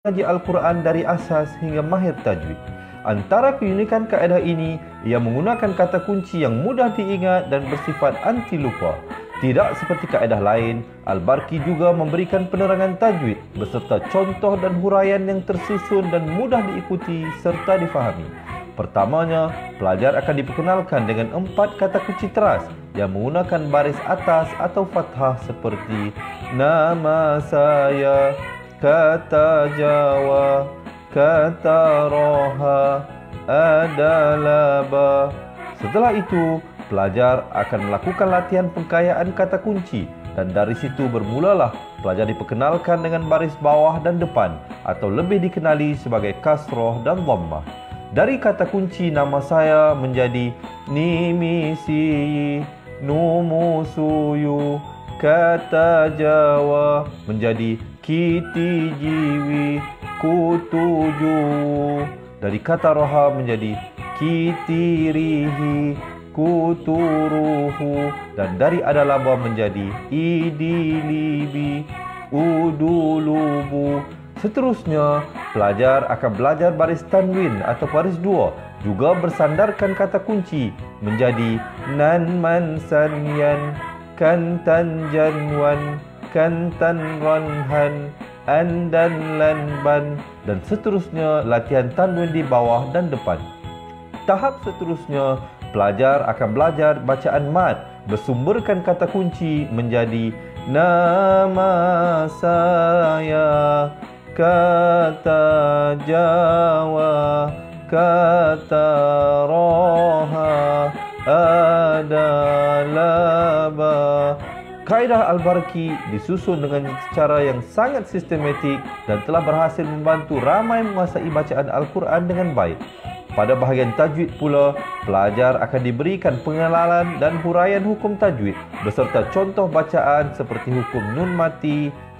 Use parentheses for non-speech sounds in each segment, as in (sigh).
mengaji Al-Quran dari asas hingga mahir tajwid. Antara keunikan kaedah ini, ia menggunakan kata kunci yang mudah diingat dan bersifat anti lupa. Tidak seperti kaedah lain, Al-Barqi juga memberikan penerangan tajwid beserta contoh dan huraian yang tersusun dan mudah diikuti serta difahami. Pertamanya, pelajar akan diperkenalkan dengan empat kata kunci teras yang menggunakan baris atas atau fathah seperti Nama saya kata Jawa, kata Roha ada laba. Setelah itu, pelajar akan melakukan latihan pengkayaan kata kunci dan dari situ bermulalah pelajar diperkenalkan dengan baris bawah dan depan atau lebih dikenali sebagai kasroh dan lomba. Dari kata kunci nama saya menjadi Nimisi Numusuyu Kata Jawa Menjadi kiti jiwi ku tuju dari kata roha menjadi kiti rihi ku turuhu dan dari adalaba menjadi idilibi udulubu seterusnya pelajar akan belajar baris tanwin atau baris dua juga bersandarkan kata kunci menjadi nan man san kan tan kantan ranhan andan lanban dan seterusnya latihan tanwin di bawah dan depan. Tahap seterusnya pelajar akan belajar bacaan mat bersumberkan kata kunci menjadi nama saya kata Jawa kata Roha adalah bahasa kaedah Al-Barki disusun dengan cara yang sangat sistematik dan telah berhasil membantu ramai menguasai bacaan Al-Quran dengan baik. Pada bahagian tajwid pula, pelajar akan diberikan pengenalan dan huraian hukum tajwid beserta contoh bacaan seperti hukum nun mati,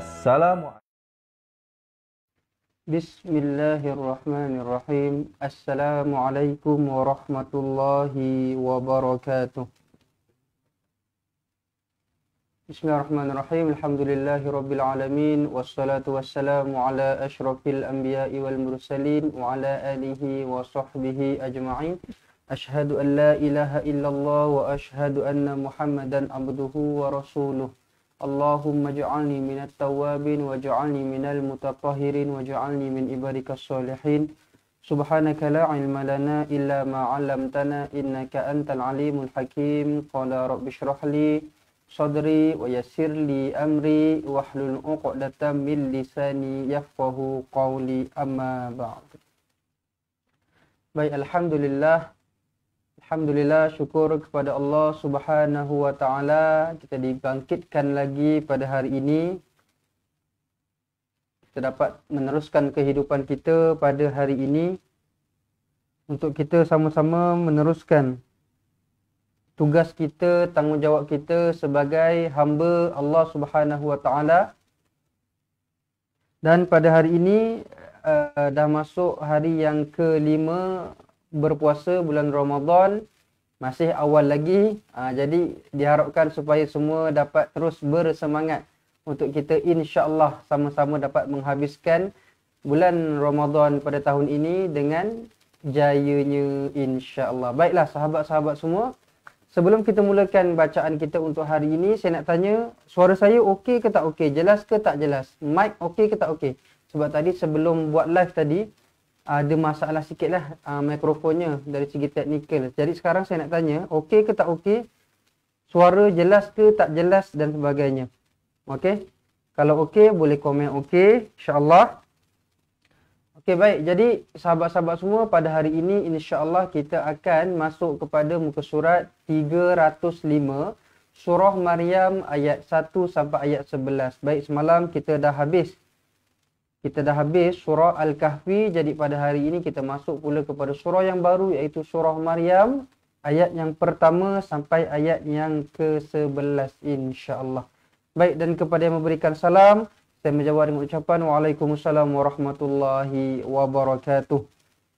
السلام بسم الله الرحمن الرحيم السلام عليكم ورحمة الله وبركاته بسم الله الرحمن الرحيم الحمد لله رب العالمين والصلاة والسلام على أشرف الأنبياء والمرسلين وعلى آله وصحبه أجمعين أشهد أن لا إله إلا الله وأشهد أن محمدا عبده ورسوله Allahumma ja'alni minat tawabin wa ja'alni al mutatahirin wa ja'alni min ibarikas salihin Subhanaka la ilma lana illa ma 'allamtana innaka antal alimul hakim qala rabbi shrahli sadri wa yassir li amri wahlul 'uqdatam min lisani yafqahu qawli amma ba'd Baik alhamdulillah Alhamdulillah syukur kepada Allah Subhanahu wa taala kita dibangkitkan lagi pada hari ini. Kita dapat meneruskan kehidupan kita pada hari ini untuk kita sama-sama meneruskan tugas kita, tanggungjawab kita sebagai hamba Allah Subhanahu wa taala. Dan pada hari ini uh, dah masuk hari yang kelima berpuasa bulan Ramadan masih awal lagi uh, jadi diharapkan supaya semua dapat terus bersemangat untuk kita insya-Allah sama-sama dapat menghabiskan bulan Ramadan pada tahun ini dengan jayanya insya-Allah. Baiklah sahabat-sahabat semua, sebelum kita mulakan bacaan kita untuk hari ini, saya nak tanya suara saya okey ke tak okey? Jelas ke tak jelas? Mic okey ke tak okey? Sebab tadi sebelum buat live tadi, ada masalah sikit lah uh, ah, mikrofonnya dari segi teknikal jadi sekarang saya nak tanya okey ke tak okey suara jelas ke tak jelas dan sebagainya okey kalau okey boleh komen okey insyaallah okey baik jadi sahabat-sahabat semua pada hari ini insyaallah kita akan masuk kepada muka surat 305 surah maryam ayat 1 sampai ayat 11 baik semalam kita dah habis kita dah habis surah Al-Kahfi. Jadi pada hari ini kita masuk pula kepada surah yang baru iaitu surah Maryam. Ayat yang pertama sampai ayat yang ke-11 insyaAllah. Baik dan kepada yang memberikan salam. Saya menjawab dengan ucapan Waalaikumsalam Warahmatullahi Wabarakatuh.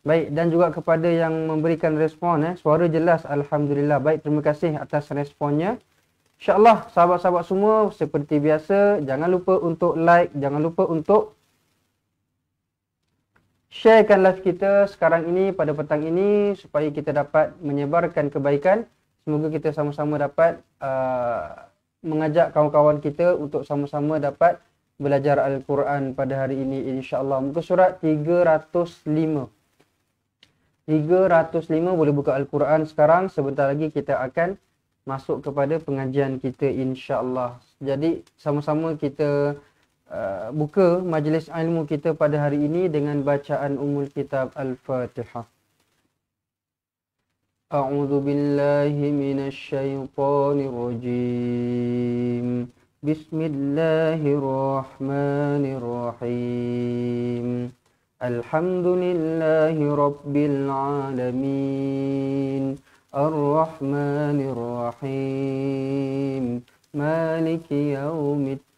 Baik dan juga kepada yang memberikan respon. Eh. Suara jelas Alhamdulillah. Baik terima kasih atas responnya. InsyaAllah sahabat-sahabat semua seperti biasa. Jangan lupa untuk like. Jangan lupa untuk Sharekan live kita sekarang ini pada petang ini supaya kita dapat menyebarkan kebaikan. Semoga kita sama-sama dapat uh, mengajak kawan-kawan kita untuk sama-sama dapat belajar Al-Quran pada hari ini insya-Allah. Muka surat 305. 305 boleh buka Al-Quran sekarang sebentar lagi kita akan masuk kepada pengajian kita insya-Allah. Jadi sama-sama kita Uh, buka majlis ilmu kita pada hari ini dengan bacaan umul kitab Al-Fatihah. A'udhu billahi minas syaitanir rajim. Bismillahirrahmanirrahim. Alhamdulillahi Rabbil Alamin ar Rahim Maliki Yawmit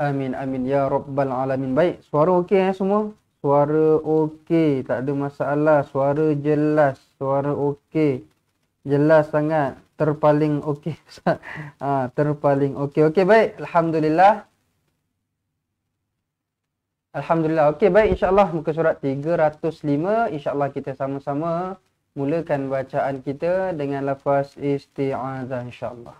Amin amin ya rabbal alamin. Baik, suara okey ya semua? Suara okey, tak ada masalah. Suara jelas, suara okey. Jelas sangat, terpaling okey. (laughs) ha, terpaling okey. Okey baik, alhamdulillah. Alhamdulillah. Okey baik, insya-Allah muka surat 305, insya-Allah kita sama-sama mulakan bacaan kita dengan lafaz isti'azah insya-Allah.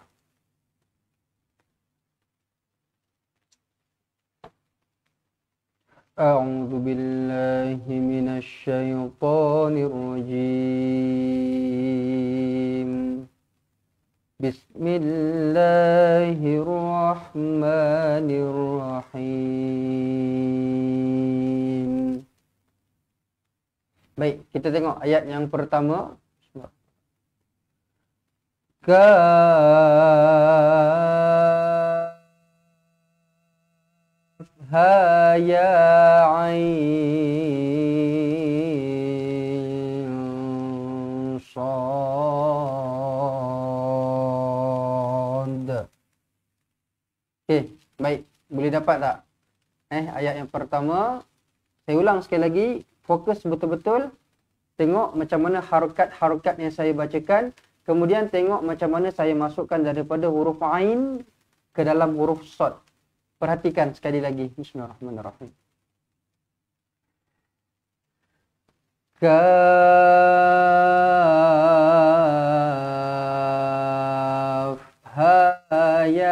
أعوذ بالله من الشيطان الرجيم بسم الله الرحمن الرحيم Baik, kita tengok ayat yang pertama. Ka ha Ya عين صاد Okey, baik. Boleh dapat tak? Eh, ayat yang pertama. Saya ulang sekali lagi. Fokus betul-betul. Tengok macam mana harukat-harukat yang saya bacakan. Kemudian tengok macam mana saya masukkan daripada huruf Ain ke dalam huruf Sot perhatikan sekali lagi bismillahirrahmanirrahim ka ha, ya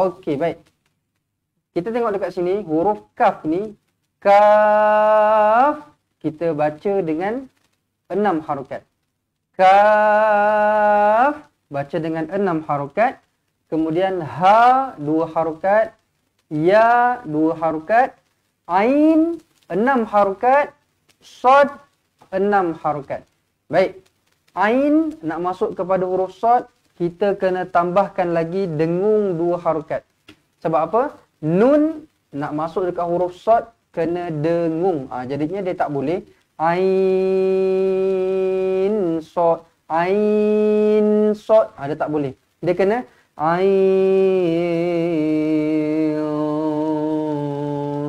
Okey, baik. Kita tengok dekat sini, huruf kaf ni kaf kita baca dengan enam harokat kaf baca dengan enam harokat kemudian ha dua harokat ya dua harokat ain enam harokat sad enam harokat baik ain nak masuk kepada huruf sad kita kena tambahkan lagi dengung dua harokat sebab apa nun nak masuk dekat huruf sad kena dengung. Ha, jadinya dia tak boleh. Ain sot. Ain sot. Ha, ah, dia tak boleh. Dia kena. Ain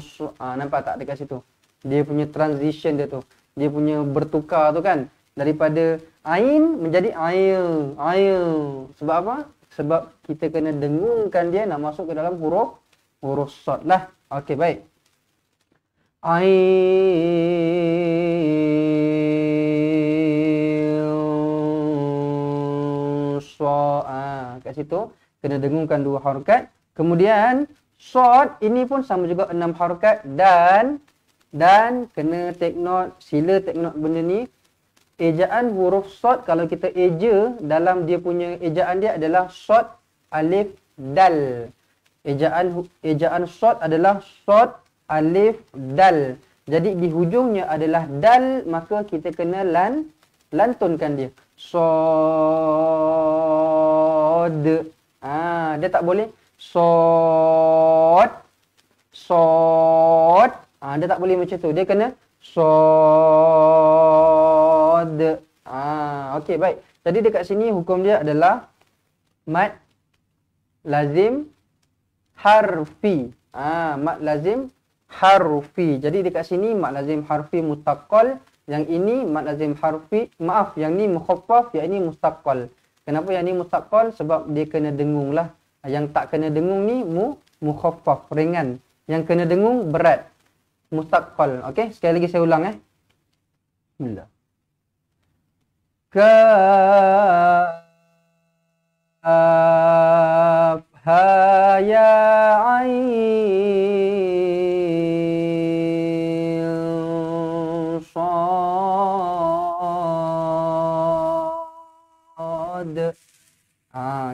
sot. Ha, ah, nampak tak dekat situ? Dia punya transition dia tu. Dia punya bertukar tu kan. Daripada ain menjadi ail. Ail. Sebab apa? Sebab kita kena dengungkan dia nak masuk ke dalam huruf. Huruf sot lah. Okey, baik. Ha, kat situ kena dengungkan dua harokat kemudian shot ini pun sama juga enam harokat dan dan kena take note sila take note benda ni ejaan huruf shot kalau kita eja dalam dia punya ejaan dia adalah shot alif dal ejaan ejaan shot adalah shot alif dal. Jadi di hujungnya adalah dal maka kita kena lan lantunkan dia. Sod. Ha, dia tak boleh sod. Sod. Ha, dia tak boleh macam tu. Dia kena sod. Ha, okey baik. Jadi dekat sini hukum dia adalah mad lazim harfi. Ha, mad lazim harfi. Jadi dekat sini mad lazim harfi mutaqqal, yang ini mad lazim harfi maaf, yang ni mukhaffaf, yang ini mustaqqal. Kenapa yang ni mustaqqal? Sebab dia kena dengung lah. Yang tak kena dengung ni mu mukhaffaf, ringan. Yang kena dengung berat. Mustaqqal. Okey, sekali lagi saya ulang eh. Bismillah. Ka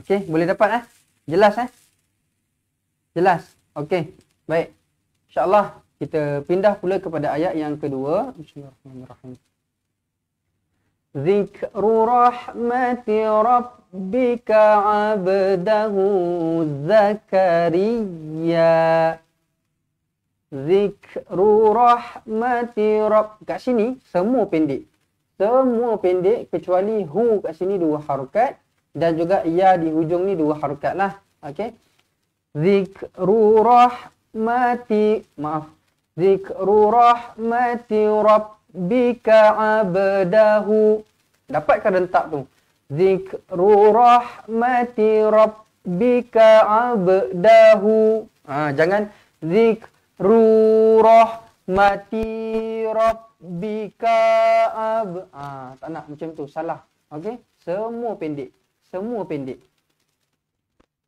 okey boleh dapat eh jelas eh jelas okey baik insyaallah kita pindah pula kepada ayat yang kedua bismillahirrahmanirrahim zikru rahmati rabbika abdahu zakaria zikru rahmati rabb kat sini semua pendek semua pendek kecuali hu kat sini dua harakat dan juga ya di hujung ni dua harakat lah okey zikru rahmati maaf zikru rahmati rabbika abdahu dapat ke rentak tu zikru rahmati rabbika abdahu ha jangan zikru rahmati rabbika ab ha tak nak macam tu salah okey semua pendek semua pendek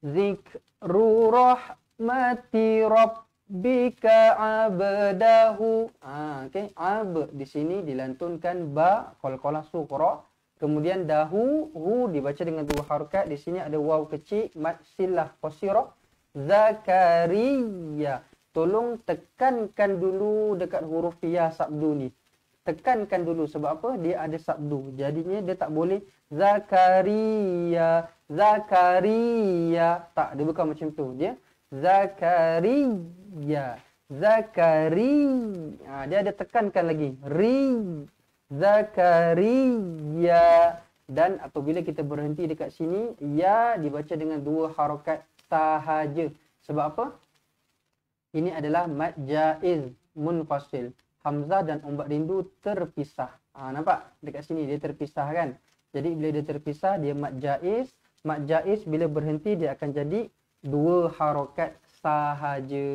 zikru rahmati rabbika abdahu ah ha, okey ab di sini dilantunkan ba kol qalqalah sukra kemudian dahu hu dibaca dengan dua harakat di sini ada waw kecil mad silah qasirah zakaria tolong tekankan dulu dekat huruf ya sabdu ni tekankan dulu sebab apa dia ada sabdu jadinya dia tak boleh Zakaria, Zakaria. Tak, dia bukan macam tu. Dia Zakaria, Zakaria. Ha, dia ada tekankan lagi. Ri, Zakaria. Dan apabila kita berhenti dekat sini, ya dibaca dengan dua harokat sahaja. Sebab apa? Ini adalah majaz munfasil. Hamzah dan umbat rindu terpisah. Ha, nampak? Dekat sini dia terpisah kan? Jadi bila dia terpisah dia mad jaiz. Mad jaiz bila berhenti dia akan jadi dua harokat sahaja.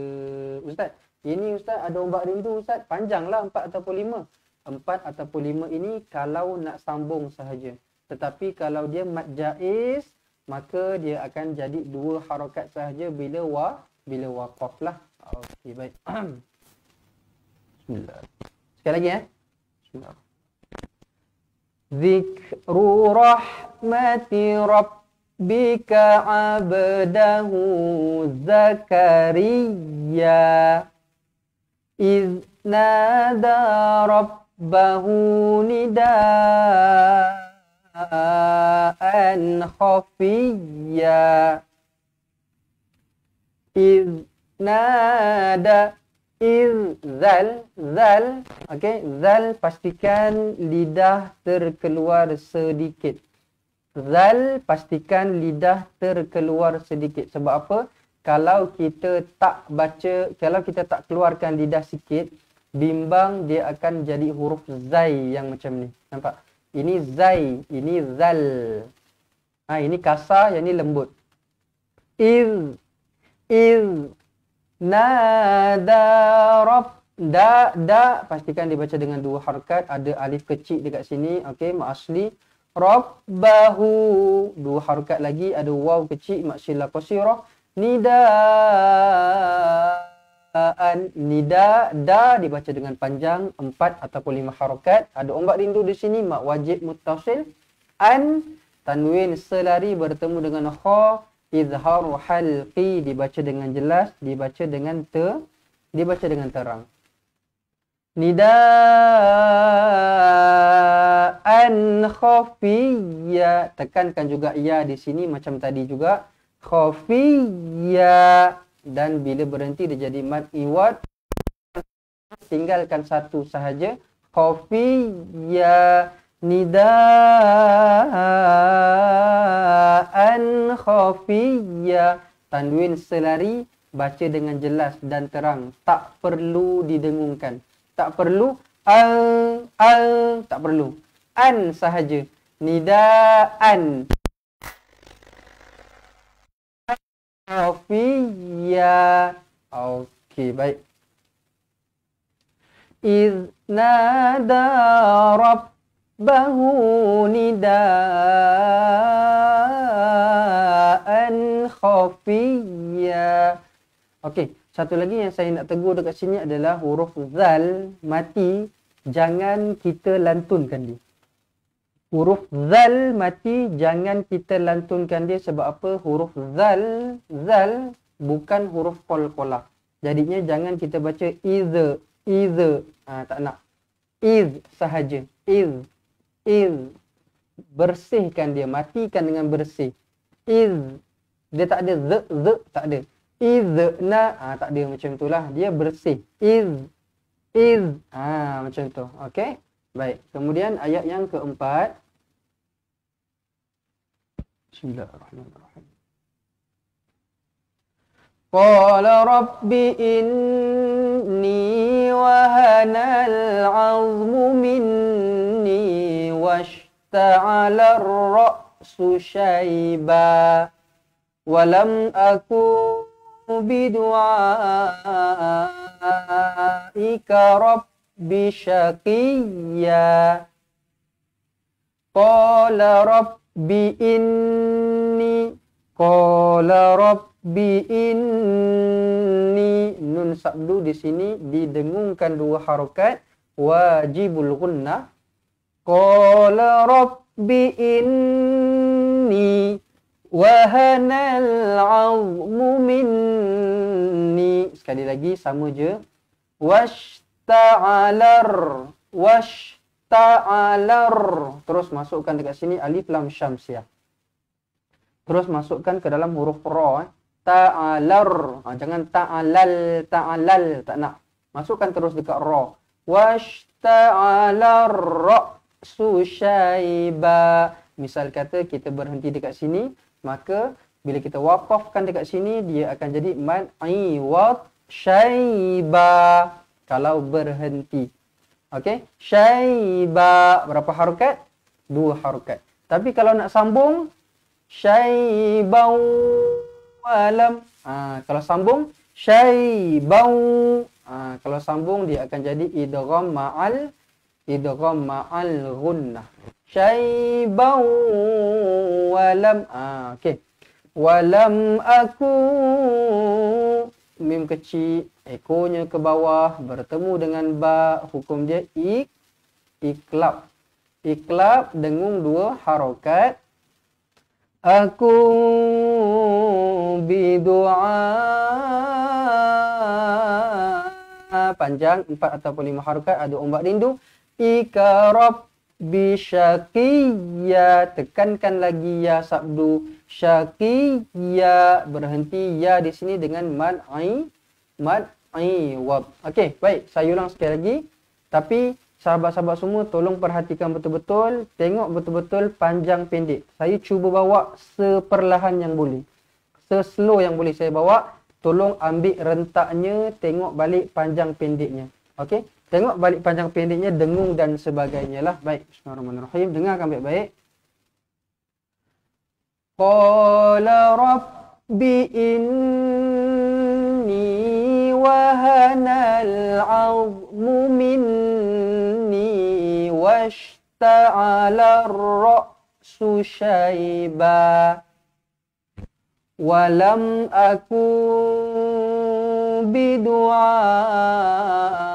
Ustaz, ini ustaz ada ombak rindu ustaz. Panjanglah empat ataupun lima. Empat ataupun lima ini kalau nak sambung sahaja. Tetapi kalau dia mad jaiz, maka dia akan jadi dua harokat sahaja bila wa bila waqaf lah. Okey baik. (clears throat) Bismillah. Sekali lagi eh. Bismillah. ذكر رحمة ربك عبده زكريا إذ نادى ربه نداء خفيا إذ نادى Iz zal zal okey zal pastikan lidah terkeluar sedikit. Zal pastikan lidah terkeluar sedikit sebab apa? Kalau kita tak baca kalau kita tak keluarkan lidah sikit bimbang dia akan jadi huruf zai yang macam ni. Nampak? Ini zai, ini zal. Ah ha, ini kasar, yang ini lembut. Iz iz Nada Rob Da Da Pastikan dibaca dengan dua harkat Ada alif kecil dekat sini Okey Mak asli Rob Bahu Dua harkat lagi Ada waw kecil Mak sila kosiroh Nida An Nida Da Dibaca dengan panjang Empat ataupun lima harkat Ada ombak rindu di sini Mak wajib mutasil An Tanwin selari bertemu dengan Khoh ha izharu halqi dibaca dengan jelas dibaca dengan te dibaca dengan terang nida an khafiyya tekankan juga ya di sini macam tadi juga khafiyya dan bila berhenti dia jadi mad iwad tinggalkan satu sahaja khafiyya nidaan khafiyya tanwin selari baca dengan jelas dan terang tak perlu didengungkan tak perlu al al tak perlu an sahaja nidaan khafiyya okey baik iz rabb bahu nidaan khafiyya. Okey, satu lagi yang saya nak tegur dekat sini adalah huruf zal mati jangan kita lantunkan dia. Huruf zal mati jangan kita lantunkan dia sebab apa? Huruf zal, zal bukan huruf kol-kolah. Jadinya jangan kita baca iza, iza. Ha, tak nak. Iz sahaja. Iz iz bersihkan dia matikan dengan bersih iz dia tak ada z z tak ada iz na ha, tak ada macam tu lah dia bersih iz iz ha macam tu okey baik kemudian ayat yang keempat Bismillahirrahmanirrahim Qala rabbi inni wahana al-'azmu minni واشتعل الرأس شيبا ولم aku بدعائك رب شقيا قال رب إني قال رب bi inni nun sabdu di sini didengungkan dua harokat wajibul gunnah قال رب إني وهن العظم مني sekali lagi sama je washta'alar washta'alar terus masukkan dekat sini alif lam syamsiah ya. terus masukkan ke dalam huruf ra eh. ta'alar ha, jangan ta'alal ta'alal tak nak masukkan terus dekat ra washta'alar susyaiba. Misal kata kita berhenti dekat sini, maka bila kita wakafkan dekat sini, dia akan jadi man'i wat syaiba. Kalau berhenti. Okey, syaiba. Berapa harukat? Dua harukat. Tapi kalau nak sambung, syaibau alam. Ha, kalau sambung, syaibau. Ha, kalau sambung, dia akan jadi idram ma'al idghamma al gunnah syaibau wa lam ah, okey wa lam aku mim kecil ekonya ke bawah bertemu dengan ba hukum dia ik iklab iklab dengung dua harakat aku bi panjang empat atau lima harakat ada ombak rindu ika rabbi syaqiyya tekankan lagi ya sabdu syaqiyya berhenti ya di sini dengan mad ai mad ai wab okey baik saya ulang sekali lagi tapi sahabat-sahabat semua tolong perhatikan betul-betul tengok betul-betul panjang pendek saya cuba bawa seperlahan yang boleh seslow yang boleh saya bawa tolong ambil rentaknya tengok balik panjang pendeknya okey Tengok balik panjang pendeknya dengung dan sebagainya lah. Baik. Bismillahirrahmanirrahim. Dengarkan baik-baik. Qala rabbi inni wahanal azmu minni washta'ala ar-ra'su shayba wa lam akun bidu'a'a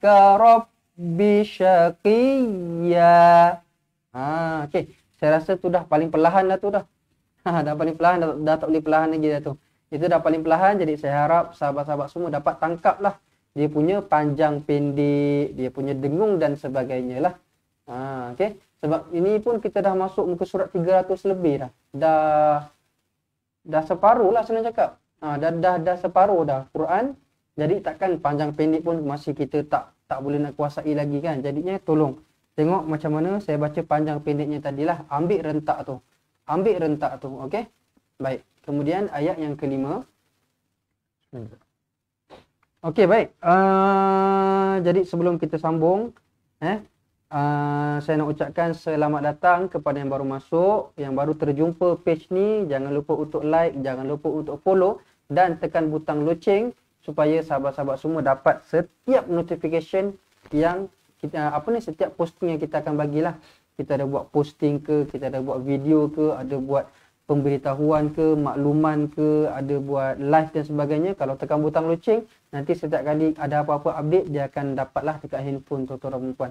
ka rabbi syaqiyya. Ha okey, saya rasa tu dah paling perlahan dah tu dah. (laughs) Ha dah paling perlahan dah, dah tak boleh perlahan lagi dah tu. Itu dah paling perlahan jadi saya harap sahabat-sahabat semua dapat tangkap lah dia punya panjang pendek, dia punya dengung dan sebagainya lah. Ha okey. Sebab ini pun kita dah masuk muka surat 300 lebih dah. Dah dah separuh lah senang cakap. Ha, dah, dah, dah separuh dah Quran jadi takkan panjang pendek pun masih kita tak tak boleh nak kuasai lagi kan. Jadinya tolong tengok macam mana saya baca panjang pendeknya tadilah. Ambil rentak tu. Ambil rentak tu. Okey. Baik. Kemudian ayat yang kelima. Okey baik. Uh, jadi sebelum kita sambung. Eh, uh, saya nak ucapkan selamat datang kepada yang baru masuk. Yang baru terjumpa page ni. Jangan lupa untuk like. Jangan lupa untuk follow. Dan tekan butang loceng supaya sahabat-sahabat semua dapat setiap notification yang kita, apa ni setiap posting yang kita akan bagilah kita ada buat posting ke kita ada buat video ke ada buat pemberitahuan ke makluman ke ada buat live dan sebagainya kalau tekan butang loceng nanti setiap kali ada apa-apa update dia akan dapatlah dekat handphone tuan-tuan dan puan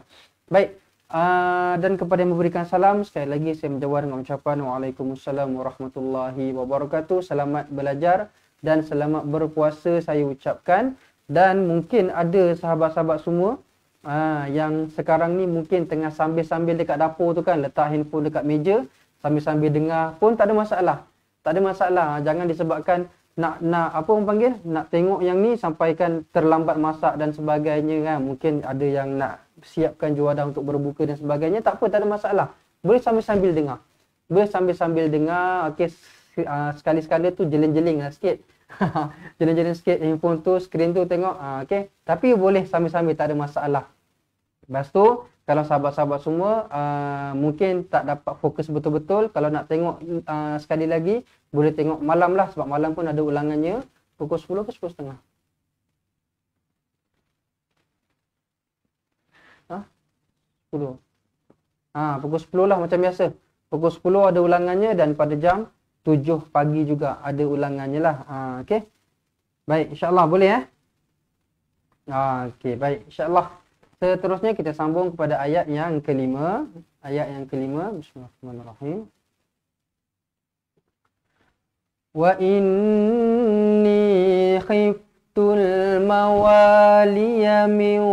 baik uh, dan kepada yang memberikan salam sekali lagi saya menjawab dengan ucapan Waalaikumsalam Warahmatullahi Wabarakatuh Selamat belajar dan selamat berpuasa saya ucapkan dan mungkin ada sahabat-sahabat semua aa, ah, yang sekarang ni mungkin tengah sambil-sambil dekat dapur tu kan letak handphone dekat meja sambil-sambil dengar pun tak ada masalah. Tak ada masalah. Ah, jangan disebabkan nak nak apa orang panggil nak tengok yang ni sampaikan terlambat masak dan sebagainya kan. Mungkin ada yang nak siapkan juadah untuk berbuka dan sebagainya. Tak apa, tak ada masalah. Boleh sambil-sambil dengar. Boleh sambil-sambil dengar. Okey, ah, sekali-sekala tu jeling-jeling lah sikit. (laughs) jenis-jenis sikit handphone tu skrin tu tengok ha, okey tapi boleh sambil-sambil tak ada masalah lepas tu kalau sahabat-sahabat semua uh, mungkin tak dapat fokus betul-betul kalau nak tengok uh, sekali lagi boleh tengok malam lah sebab malam pun ada ulangannya pukul 10 ke 10.30 ha? Ha, pukul 10 lah macam biasa pukul 10 ada ulangannya dan pada jam tujuh pagi juga ada ulangannya lah. Ha, okay. Baik, insyaAllah boleh eh. Ha, okay, baik. InsyaAllah. Seterusnya kita sambung kepada ayat yang kelima. Ayat yang kelima. Bismillahirrahmanirrahim. Wa inni khiftul mawaliya min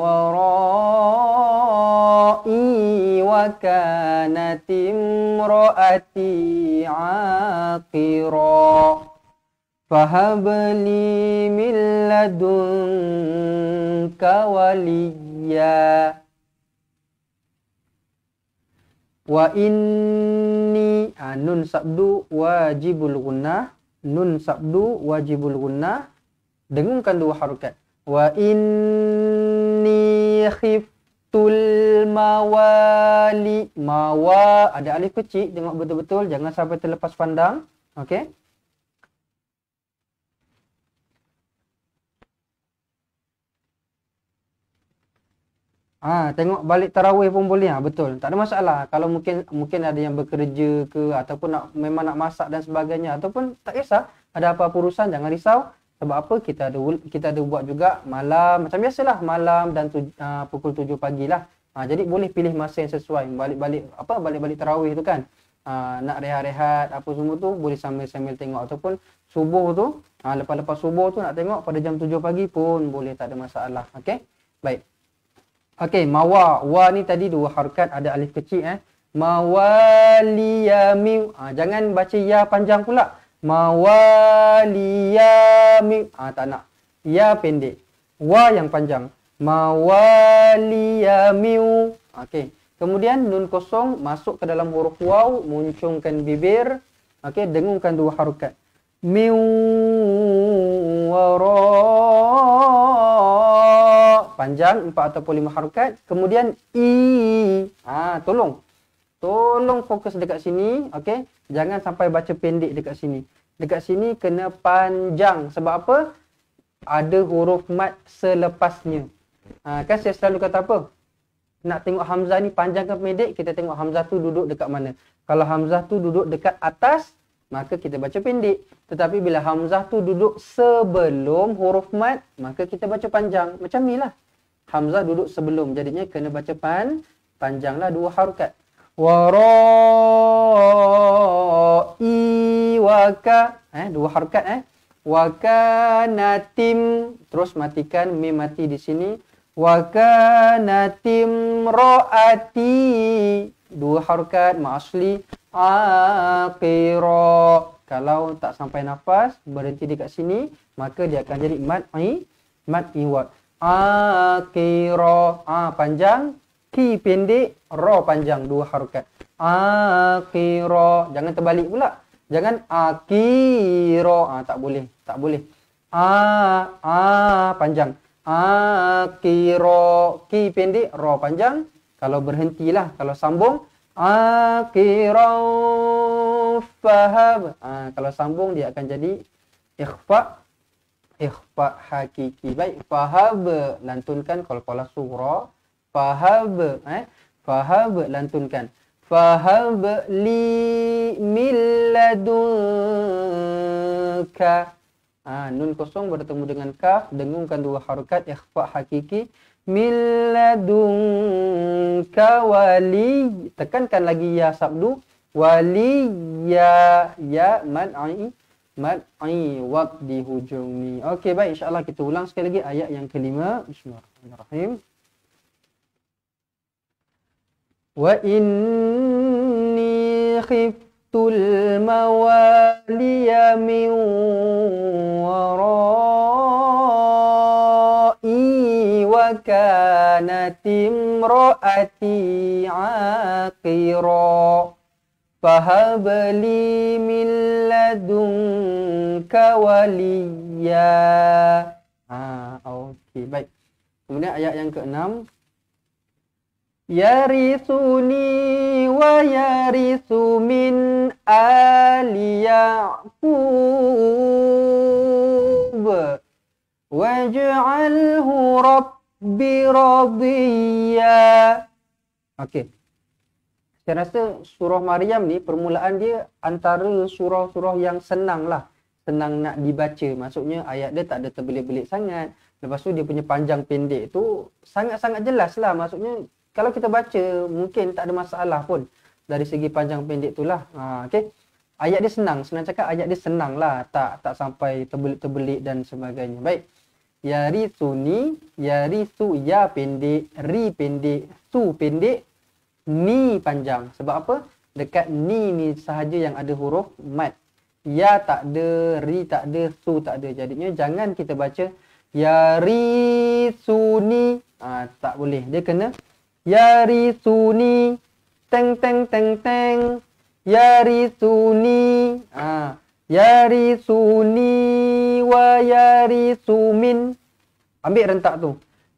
wara وكانت امرأتي عاقرا فهب لي من لدنك وليا وإني نون سبد واجب الغنى نون سبد واجب الغنى دعونا دو حركات وإني خف tul mawali mawa ada alif kecil tengok betul-betul jangan sampai terlepas pandang okey Ah, tengok balik tarawih pun boleh ah, betul. Tak ada masalah. Kalau mungkin mungkin ada yang bekerja ke ataupun nak memang nak masak dan sebagainya ataupun tak kisah, ada apa-apa urusan jangan risau. Sebab apa? Kita ada kita ada buat juga malam macam biasalah malam dan tu, uh, pukul 7 pagilah. Ha, ah, jadi boleh pilih masa yang sesuai. Balik-balik apa balik-balik tarawih tu kan. Uh, nak rehat-rehat apa semua tu boleh sambil-sambil tengok ataupun subuh tu ha, lepas-lepas subuh tu nak tengok pada jam tujuh pagi pun boleh tak ada masalah. Okey. Baik. Okey, mawa wa ni tadi dua harkat ada alif kecil eh. Mawaliyami. Ha, jangan baca ya panjang pula. Mawaliyami. Ah ha, tak nak. Ya pendek. Wa yang panjang. Mawaliyamiu. Okey. Kemudian nun kosong masuk ke dalam huruf waw, muncungkan bibir. Okey, dengungkan dua harakat. Miu waro. Panjang empat ataupun lima harakat. Kemudian i. Ah tolong. Tolong fokus dekat sini, okey? Jangan sampai baca pendek dekat sini. Dekat sini kena panjang. Sebab apa? Ada huruf mat selepasnya. Ha, kan saya selalu kata apa? Nak tengok Hamzah ni panjang ke pendek, kita tengok Hamzah tu duduk dekat mana. Kalau Hamzah tu duduk dekat atas, maka kita baca pendek. Tetapi bila Hamzah tu duduk sebelum huruf mat, maka kita baca panjang. Macam ni lah. Hamzah duduk sebelum. Jadinya kena baca pan, panjanglah dua harukat. Warai waka eh dua harakat eh wakanatim terus matikan mi mati di sini wakanatim roati dua harakat asli aqira kalau tak sampai nafas berhenti dekat sini maka dia akan jadi mat i mat iwat aqira ah panjang Ki pendek, ro panjang dua harokat. Akiro, jangan terbalik pula. Jangan akiro, ah ha, tak boleh, tak boleh. A a panjang. Akiro, ki pendek, ro panjang. Kalau berhentilah, kalau sambung akiro faham. Ha, kalau sambung dia akan jadi ikhfa ikhfa hakiki. Baik, faham lantunkan qalqalah surah fahab eh fahab lantunkan fahab li milladuka ha, nun kosong bertemu dengan kaf dengungkan dua harakat ikhfa hakiki milladuka wali tekankan lagi ya sabdu wali ya ya man'i man'i waqdi hujumi okey baik insyaallah kita ulang sekali lagi ayat yang kelima bismillahirrahmanirrahim وإني خفت الموالي من ورائي وكانت امرأتي عاقرا فهب لي من لدنك وليا آه أوكي بيت. Kemudian ayat yang ke-6 Yarithuni wa yarithu min ali Ya'qub Waj'alhu rabbi radiyya Okey Saya rasa surah Maryam ni permulaan dia antara surah-surah yang senang lah Senang nak dibaca maksudnya ayat dia tak ada terbelit-belit sangat Lepas tu dia punya panjang pendek tu sangat-sangat jelas lah maksudnya kalau kita baca mungkin tak ada masalah pun dari segi panjang pendek itulah ha okey ayat dia senang senang cakap ayat dia senang lah tak tak sampai terbelit-terbelit dan sebagainya baik yari suni yari su ya pendek ri pendek su pendek ni panjang sebab apa dekat ni ni sahaja yang ada huruf mat ya tak ada ri tak ada su tak ada jadinya jangan kita baca yari suni ha, tak boleh dia kena Yari suni Teng teng teng teng Yari suni ah Yari suni Wa yari sumin Ambil rentak tu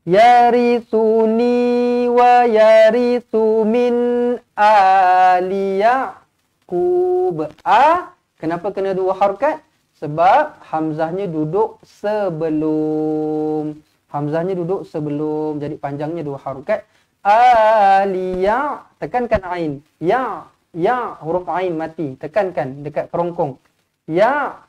Yari suni Wa yari sumin Aliya Kub A Kenapa kena dua harkat? Sebab Hamzahnya duduk sebelum Hamzahnya duduk sebelum Jadi panjangnya dua harukat Aliya tekankan ain. Ya, ya huruf ain mati. Tekankan dekat kerongkong. Ya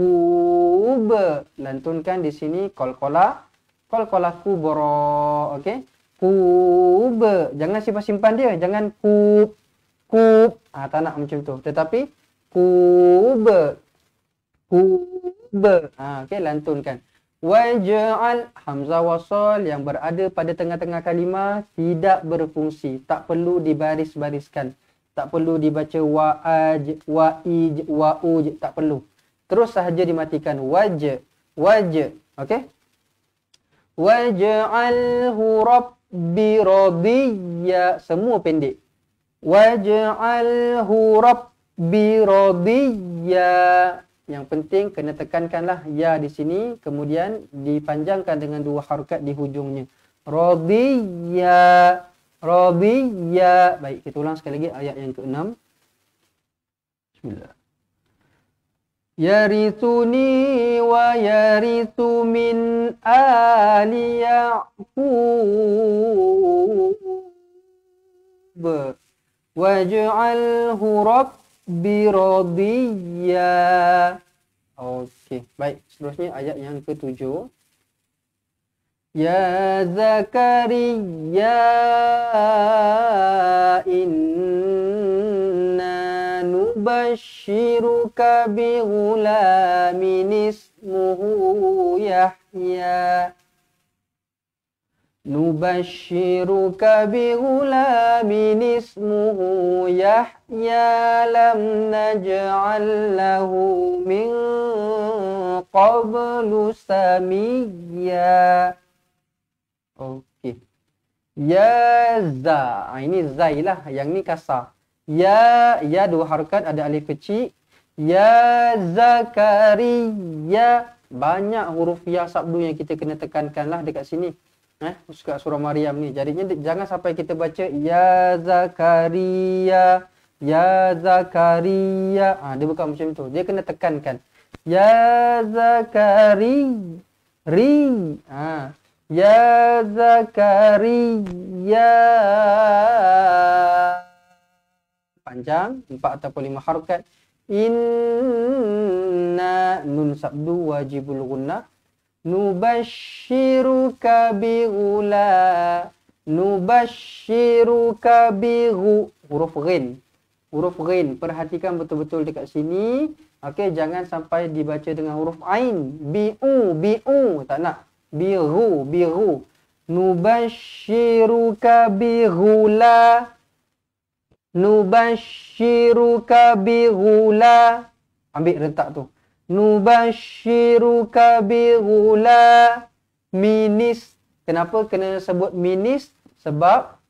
kub lantunkan di sini Kol-kolah, kolkola kolkola kubro. Okey. Kub. Jangan simpan simpan dia. Jangan kub kub. Ah ha, tak nak macam tu. Tetapi kub kub. Ah ha, okey lantunkan. Waj'al Hamzah wasol yang berada pada tengah-tengah kalimah tidak berfungsi. Tak perlu dibaris-bariskan. Tak perlu dibaca wa'aj, wa'ij, wa'uj. Tak perlu. Terus sahaja dimatikan. Waj. Waj. Okey. Waj'al hurabbi radiyya. Semua pendek. Waj'al hurabbi radiyya. Yang penting kena tekankanlah ya di sini kemudian dipanjangkan dengan dua harakat di hujungnya. Radiya. Radiya. Baik, kita ulang sekali lagi ayat yang ke-6. Bismillah. Yarithuni wa yarithu min ali Ya'qub. Waj'alhu rabbi biradiyya. Okey, baik. Seterusnya ayat yang ketujuh. Ya Zakaria inna nubashiruka bi ghulamin ismuhu Yahya. Ya. Nubashiruka bighulamin ismuhu Yahya lam naj'al min qablu samiyya Okey. Ya za. Ini zailah. Yang ni kasar. Ya ya dua harakat ada alif kecil. Ya zakariya. Banyak huruf ya sabdu yang kita kena tekankanlah dekat sini eh suka surah maryam ni jadinya jangan sampai kita baca ya zakaria ya zakaria ah ha, dia bukan macam tu dia kena tekankan ya zakari ri ha. ya zakaria panjang empat ataupun lima harakat inna nun sabdu wajibul gunnah Nubashiru bi'ula Nubashiruka bi'u Huruf Rin Huruf Rin Perhatikan betul-betul dekat sini Okey, jangan sampai dibaca dengan huruf Ain Bi'u, bi'u Tak nak Bi'u, bi'u Nubashiru bi'ula Nubashiruka bi'ula Ambil rentak tu Nubashiru birula minis. Kenapa kena sebut minis? Sebab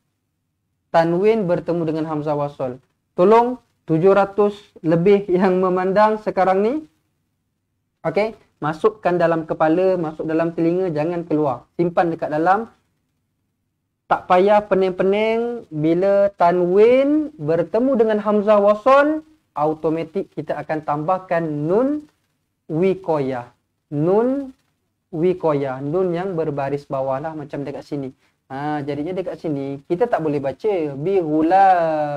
Tanwin bertemu dengan Hamzah Wasol. Tolong 700 lebih yang memandang sekarang ni. Okey. Masukkan dalam kepala, masuk dalam telinga, jangan keluar. Simpan dekat dalam. Tak payah pening-pening. Bila Tanwin bertemu dengan Hamzah Wasol, automatik kita akan tambahkan nun wikoya. Nun wikoya. Nun yang berbaris bawah lah macam dekat sini. Ha, jadinya dekat sini, kita tak boleh baca bihula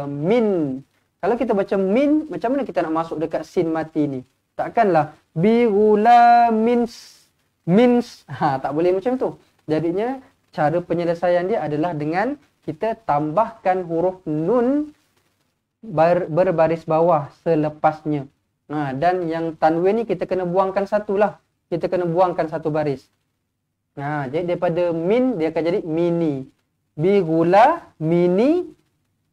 min. Kalau kita baca min, macam mana kita nak masuk dekat sin mati ni? Takkanlah bihula mins. Mins. Ha, tak boleh macam tu. Jadinya, cara penyelesaian dia adalah dengan kita tambahkan huruf nun ber, berbaris bawah selepasnya. Ha, dan yang tanwin ni kita kena buangkan satu lah, Kita kena buangkan satu baris. Ha, jadi daripada min, dia akan jadi mini. gula mini,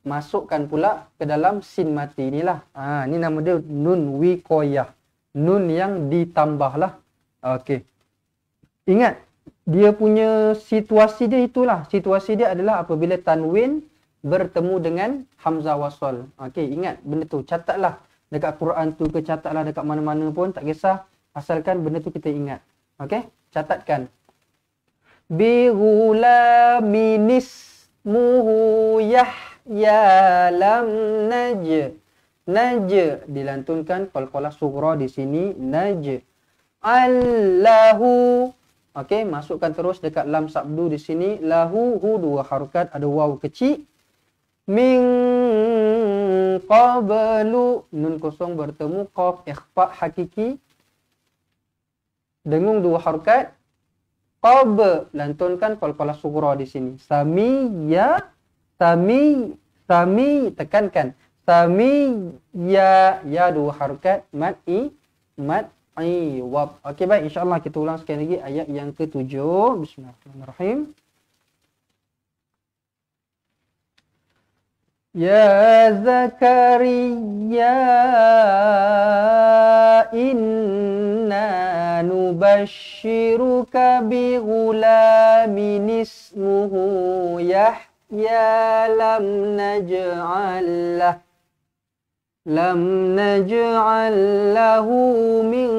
masukkan pula ke dalam sin mati inilah. Ha, ini nama dia nun wikoyah. Nun yang ditambahlah. Okey. Ingat, dia punya situasi dia itulah. Situasi dia adalah apabila tanwin bertemu dengan hamzah wasol. Okey, ingat benda tu. Catatlah dekat Quran tu ke catatlah dekat mana-mana pun tak kisah asalkan benda tu kita ingat okey catatkan bi gulaminis muhu yahya lam naj naj dilantunkan qalqalah sughra di sini naj allahu okey masukkan terus dekat lam sabdu di sini lahu hu dua harakat ada waw kecil min qablu nun kosong bertemu qaf ikhfa hakiki dengung dua harakat qab lantunkan qalqalah sughra di sini sami ya sami sami tekankan sami ya ya dua harakat mad i mad i wab okey baik insyaallah kita ulang sekali lagi ayat yang ketujuh bismillahirrahmanirrahim Ya Zakaria inna nubashshiruka bi ghulamin ismuhu Yahya lam naj'al lah, lam naj'al min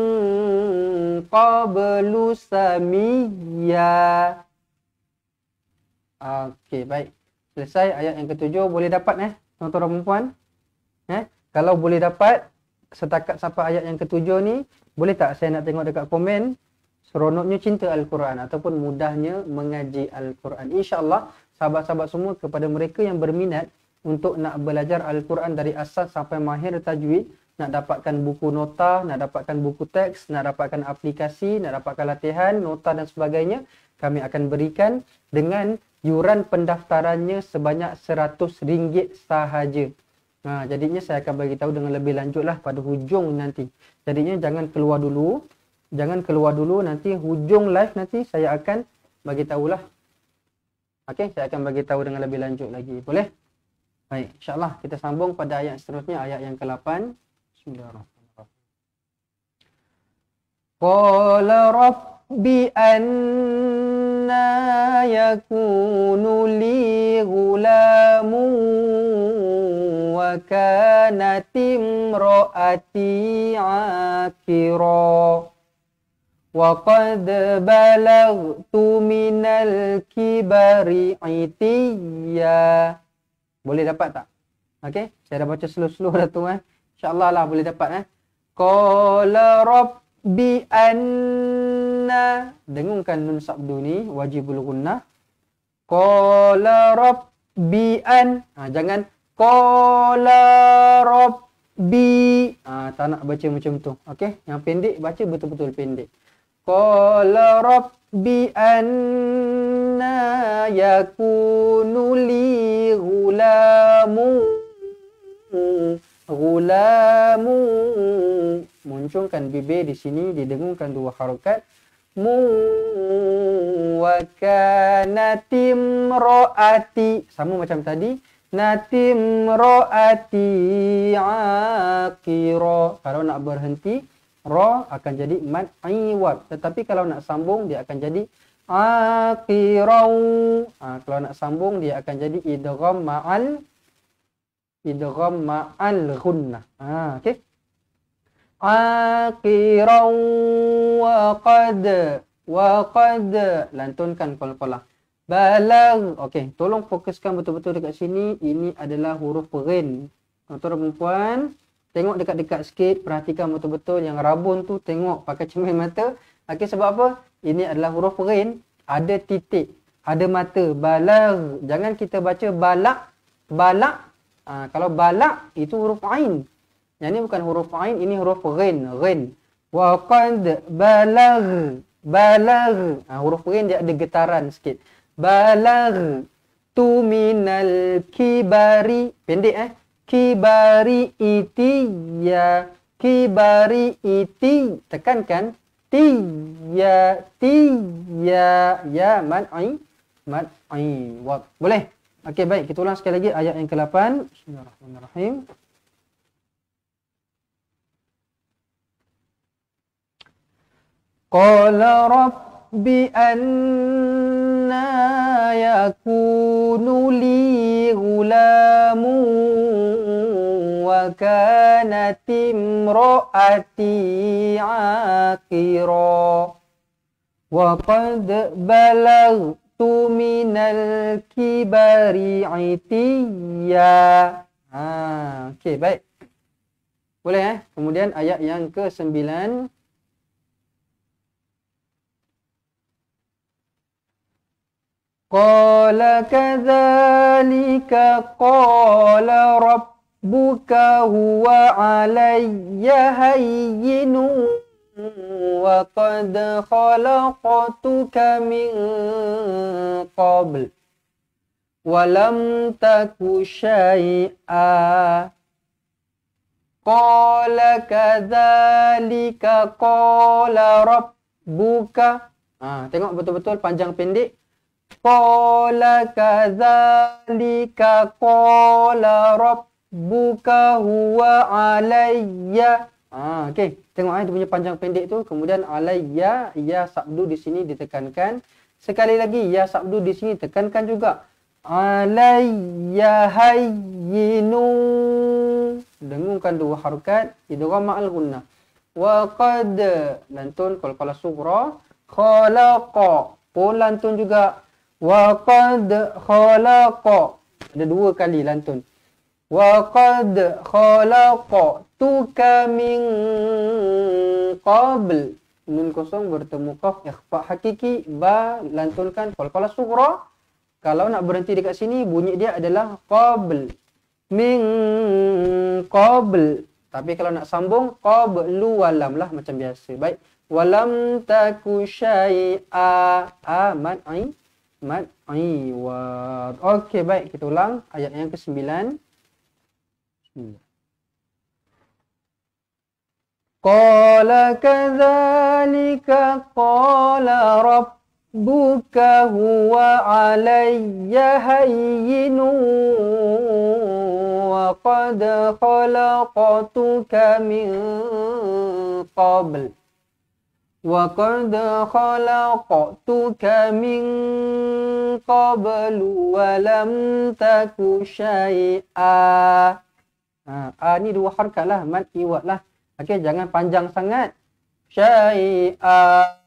qablu samiyya Okay. baik Selesai ayat yang ketujuh boleh dapat eh tuan-tuan perempuan. Eh kalau boleh dapat setakat sampai ayat yang ketujuh ni boleh tak saya nak tengok dekat komen seronoknya cinta al-Quran ataupun mudahnya mengaji al-Quran. Insya-Allah sahabat-sahabat semua kepada mereka yang berminat untuk nak belajar al-Quran dari asas sampai mahir tajwid nak dapatkan buku nota, nak dapatkan buku teks, nak dapatkan aplikasi, nak dapatkan latihan, nota dan sebagainya, kami akan berikan dengan yuran pendaftarannya sebanyak RM100 sahaja. Ha, jadinya saya akan bagi tahu dengan lebih lanjutlah pada hujung nanti. Jadinya jangan keluar dulu. Jangan keluar dulu nanti hujung live nanti saya akan bagi beritahulah. Okey, saya akan bagi tahu dengan lebih lanjut lagi. Boleh? Baik, insyaAllah kita sambung pada ayat seterusnya. Ayat yang ke-8. Bismillahirrahmanirrahim. Qala بأن يكون لي غلام وكانت امرأتي عاكرا وقد بلغت من الكبر عتيا Boleh dapat tak? Okay, saya dah baca slow-slow dah tu eh. InsyaAllah lah boleh dapat eh. Qala rabbi bi anna dengungkan nun sabdu ni wajibul gunnah qala rabbi an ha, jangan qala rabbi ha, tak nak baca macam tu okey yang pendek baca betul-betul pendek qala rabbi anna yakunu li gulamu gulamu Munculkan BB di sini didengungkan dua harokat mu wa kanatim roati sama macam tadi natim roati akiro kalau nak berhenti ro akan jadi mat iwat tetapi kalau nak sambung dia akan jadi akiro ha, kalau nak sambung dia akan jadi idgham ma'al idgham ma'al gunnah ha, okey aqiran wa qad wa qad lantunkan qalqalah balag okey tolong fokuskan betul-betul dekat sini ini adalah huruf ghin tuan-tuan puan tengok dekat-dekat sikit perhatikan betul-betul yang rabun tu tengok pakai cermin mata okey sebab apa ini adalah huruf ghin ada titik ada mata balag jangan kita baca balak balak ha, kalau balak itu huruf ain yang ini bukan huruf ain, ini huruf ghin, ghin. Wa qad balagh, balagh. Ha, huruf ghin dia ada getaran sikit. Balagh tu minal kibari. Pendek eh. Kibari iti ya. Kibari iti. Tekankan. Ti ya. Ti ya. Ya ai. Man'i. Boleh? Okey baik. Kita ulang sekali lagi ayat yang ke-8. Bismillahirrahmanirrahim. قال رب أنا يكون لي غلام وكانت امرأتي عاقرا وقد بلغت من الكبر عتيا آه, okay, baik. Boleh eh? Kemudian ayat yang ke-9. قال كذلك قال ربك هو علي هين وقد خلقتك من قبل ولم تك شيئا قال كذلك قال ربك ah, Tengok betul-betul panjang pendek Qala kadhalika qala rabbuka huwa alayya. Ah okey, tengok eh dia punya panjang pendek tu. Kemudian alayya ya sabdu di sini ditekankan. Sekali lagi ya sabdu di sini tekankan juga. Alayya hayyinu. Dengungkan dua harakat idghamah al-gunnah. Wa qad lantun qalqalah sughra khalaqa. Pun lantun juga Waqad khalaqa. Ada dua kali lantun. Lah Waqad khalaqa tuka min qabl. Nun kosong bertemu kaf ikhfa hakiki ba lantunkan qalqala sughra. Kalau nak berhenti dekat sini bunyi dia adalah qabl. Min qabl. Tapi kalau nak sambung qablu walam lah macam biasa. Baik. Walam taku syai'a amat'i mat aywa okey baik kita ulang ayat yang ke-9 qala kadzalika qala rabbuka huwa alayya hayyinu wa qad khalaqtuka min qabl وقد خلقتك من قبل ولم تك شيئا Ha, a. Ha, ni dua harkat lah. Mat iwat lah. Okey, jangan panjang sangat. Syai'ah.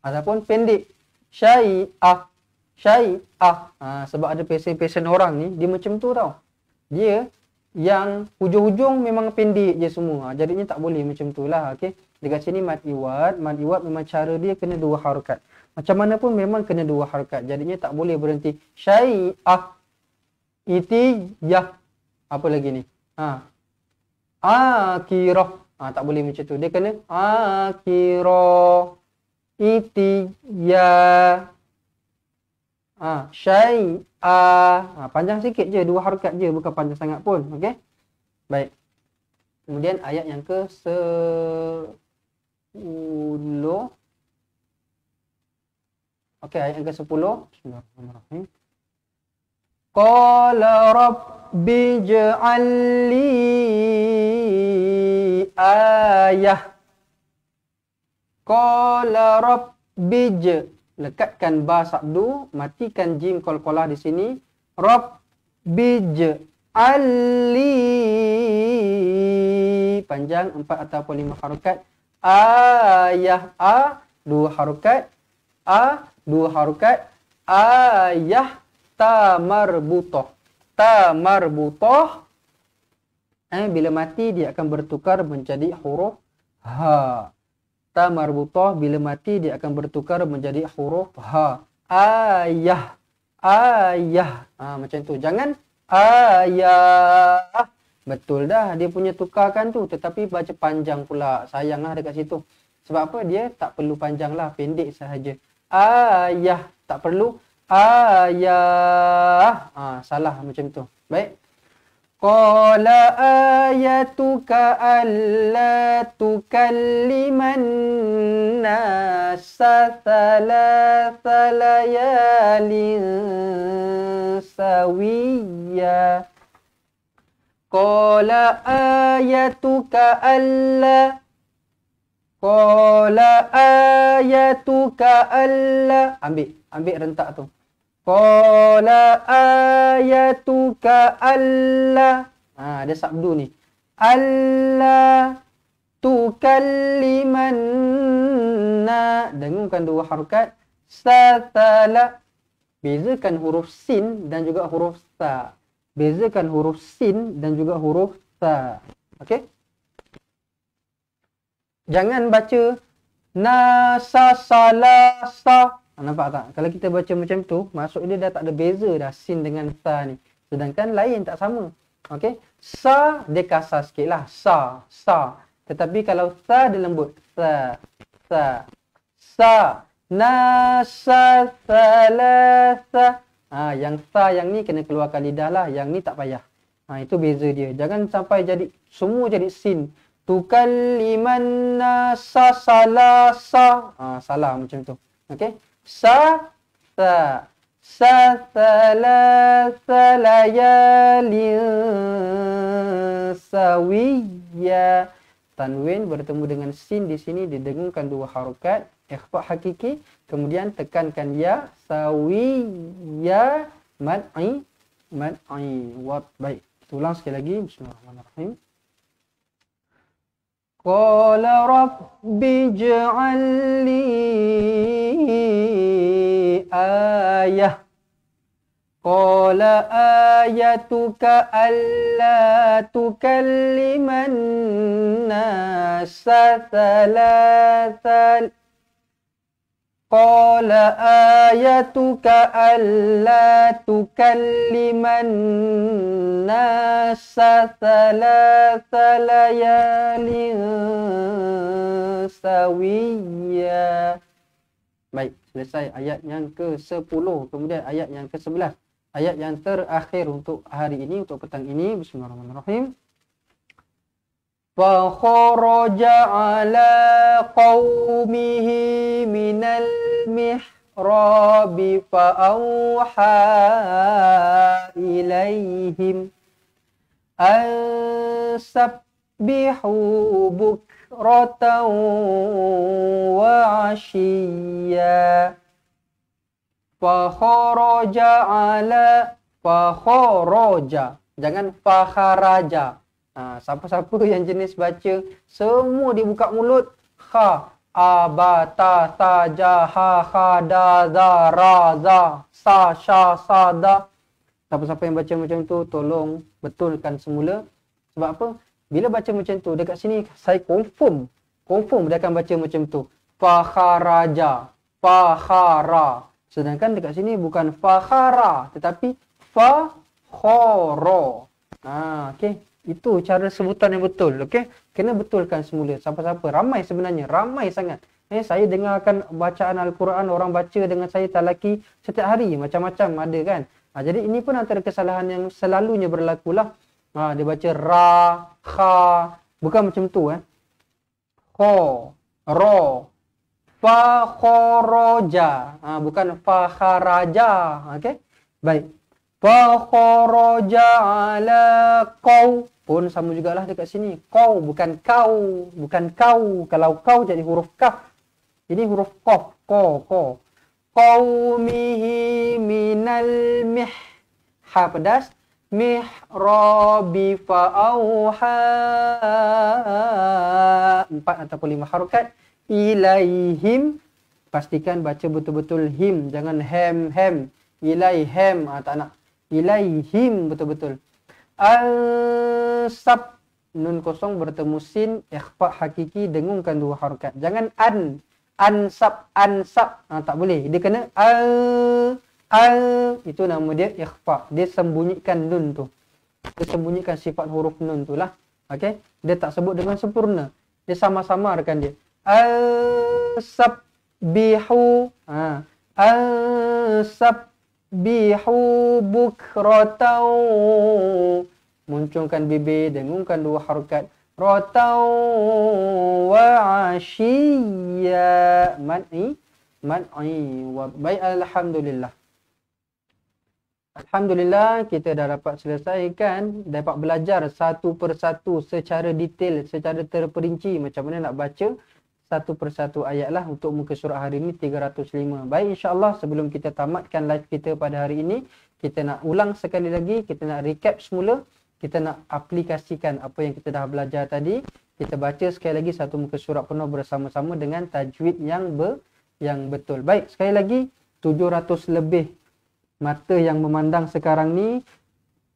Ataupun pendek. Syai'ah. Syai'ah. Ha, sebab ada pesen-pesen orang ni, dia macam tu tau. Dia yang hujung-hujung memang pendek je semua. Ha, jadinya tak boleh macam tu lah. Okey. Dia kata ni mad iwad. Mad iwad memang cara dia kena dua harakat. Macam mana pun memang kena dua harakat. Jadinya tak boleh berhenti. Syai'ah. Iti yah. Apa lagi ni? Ha. Akirah. Ha, tak boleh macam tu. Dia kena akirah. Iti yah. Ha, Syai'ah. Ha, panjang sikit je. Dua harakat je. Bukan panjang sangat pun. Okey? Baik. Kemudian ayat yang ke se... 10 Okey ayat yang ke-10 Bismillahirrahmanirrahim Qala rabbi ja'alli ayah Qala rabbi ja Lekatkan ba sabdu Matikan jim kol-kolah di sini Rabbi Ali Panjang 4 ataupun lima harukat ayah a dua harokat a dua harokat ayah tamar butoh tamar butoh eh bila mati dia akan bertukar menjadi huruf H tamar butoh bila mati dia akan bertukar menjadi huruf ha ayah ayah ah ha, macam tu jangan ayah Betul dah dia punya tukar kan tu tetapi baca panjang pula sayanglah dekat situ. Sebab apa dia tak perlu panjang lah pendek sahaja. Ayah tak perlu ayah. Ha, salah macam tu. Baik. Qala ayatuka alla tukalliman nas thalathalayalin sawiyah Qala ayatuka alla Qala ayatuka alla Ambil, ambil rentak tu Qala ayatuka alla Ha, ada sabdu ni Alla tukallimanna Dengungkan dua harukat Satala Bezakan huruf sin dan juga huruf sa bezakan huruf sin dan juga huruf ta. Okey. Jangan baca na sa sa la sa. Ah, nampak tak? Kalau kita baca macam tu, masuk dia dah tak ada beza dah sin dengan ta ni. Sedangkan lain tak sama. Okey. Sa dia kasar sikit lah. Sa. Sa. Tetapi kalau sa dia lembut. Ta. Ta. Sa. Na sa sa la sa. Ha, yang sa yang ni kena keluarkan lidah lah. Yang ni tak payah. Ha, itu beza dia. Jangan sampai jadi semua jadi sin. Tukal liman nasa salah sa. Ha, salah macam tu. Okay. Sa sa Sa ta la sa la ya li sa wi ya. Tanwin bertemu dengan sin di sini didengungkan dua harokat. Ikhfa hakiki Kemudian tekankan ya ai ya mad'i ai wat baik. Tulang sekali lagi bismillahirrahmanirrahim. Qala rabbi ij'al li ayah Qala ayatuka alla tukalliman nasa thalathal Qala ayatuka alla tukalliman nasa thalatha layalin sawiyya. Baik, selesai ayat yang ke-10. Kemudian ayat yang ke-11. Ayat yang terakhir untuk hari ini, untuk petang ini. Bismillahirrahmanirrahim. فخرج على قومه من المحراب فأوحى إليهم أن سبحوا بكرة وعشيا فخرج على فخرج jangan fakharaja Ha, siapa-siapa (laughs) yang jenis baca semua dibuka mulut kha abata ta ja ha kha da za ra za sa sha sa da siapa-siapa yang baca macam tu tolong betulkan semula sebab apa bila baca macam tu dekat sini saya confirm confirm dia akan baca macam tu fa kha ra ja fa kha ra sedangkan dekat sini bukan fa kha ra tetapi fa kha ra ha okey itu cara sebutan yang betul. Okey? Kena betulkan semula. Siapa-siapa. Ramai sebenarnya. Ramai sangat. Eh, saya dengarkan bacaan Al-Quran. Orang baca dengan saya talaki setiap hari. Macam-macam ada kan? Ha, jadi ini pun antara kesalahan yang selalunya lah. Ha, dia baca ra, kha. Bukan macam tu eh. Ko ro, fa, kho, ha, bukan fa, kha, raja. Ha, okey? Baik. Fakhoroja ala kau pun sama lah dekat sini. Kau bukan kau, bukan kau. Kalau kau jadi huruf kaf. Ini huruf kaf, kau, kau, mihi minal mih. Ha pedas. Mih rabi fa'auha. Empat ataupun lima harukat. Ilaihim. Pastikan baca betul-betul him. Jangan hem, hem. Ilaihem. Ha, ah, tak nak ilaihim betul-betul. Ansab nun kosong bertemu sin ikhfa hakiki dengungkan dua harakat. Jangan an ansab ansab ha, tak boleh. Dia kena al al itu nama dia ikhfa. Dia sembunyikan nun tu. Dia sembunyikan sifat huruf nun tu lah. Okey. Dia tak sebut dengan sempurna. Dia sama-samarkan sama dia. Al sab bihu ha. Al sab bihu bukrotau munculkan bibir dengungkan dua harakat rotau wa ashiya mani mani baik alhamdulillah Alhamdulillah kita dah dapat selesaikan dapat belajar satu persatu secara detail secara terperinci macam mana nak baca satu persatu ayatlah untuk muka surah hari ini 305. Baik insyaAllah sebelum kita tamatkan live kita pada hari ini, kita nak ulang sekali lagi, kita nak recap semula, kita nak aplikasikan apa yang kita dah belajar tadi. Kita baca sekali lagi satu muka surat penuh bersama-sama dengan tajwid yang be, yang betul. Baik, sekali lagi 700 lebih mata yang memandang sekarang ni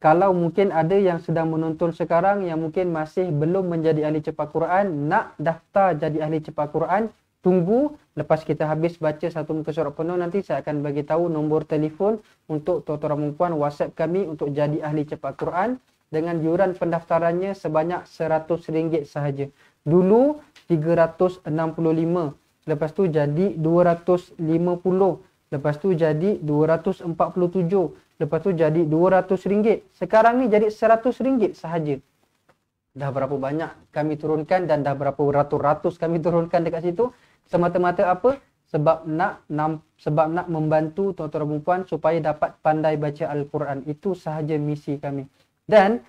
kalau mungkin ada yang sedang menonton sekarang yang mungkin masih belum menjadi ahli cepat Quran nak daftar jadi ahli cepat Quran tunggu lepas kita habis baca satu muka surat penuh nanti saya akan bagi tahu nombor telefon untuk tuan-tuan dan puan WhatsApp kami untuk jadi ahli cepat Quran dengan yuran pendaftarannya sebanyak RM100 sahaja. Dulu RM365, lepas tu jadi RM250, lepas tu jadi 247 Lepas tu jadi RM200. Sekarang ni jadi RM100 sahaja. Dah berapa banyak kami turunkan dan dah berapa ratus-ratus kami (laughs) turunkan dekat situ. Semata-mata apa? Sebab nak sebab nak membantu tuan-tuan dan perempuan supaya dapat pandai baca Al-Quran. Itu sahaja misi kami. Dan